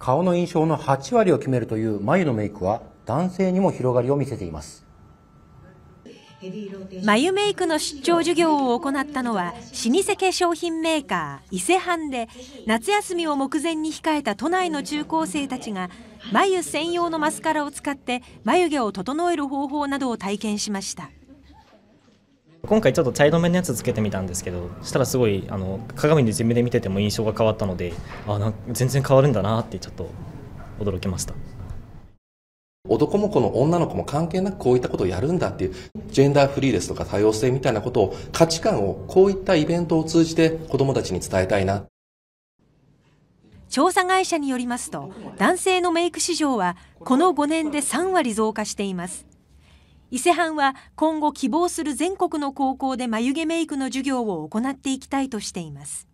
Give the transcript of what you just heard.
顔の印象の8割を決めるという眉のメイクは男性にも広がりを見せています眉メイクの出張授業を行ったのは老舗化粧品メーカー伊勢半で夏休みを目前に控えた都内の中高生たちが眉専用のマスカラを使って眉毛を整える方法などを体験しました。今回ちょっと茶色めのやつつけてみたんですけどしたらすごいあの鏡で自分で見てても印象が変わったのであなん全然変わるんだなってちょっと驚きました男も子の女の子も関係なくこういったことをやるんだっていうジェンダーフリーですとか多様性みたいなことを価値観をこういったイベントを通じて子どもたちに伝えたいな調査会社によりますと男性のメイク市場はこの5年で3割増加しています伊勢半は今後希望する全国の高校で眉毛メイクの授業を行っていきたいとしています。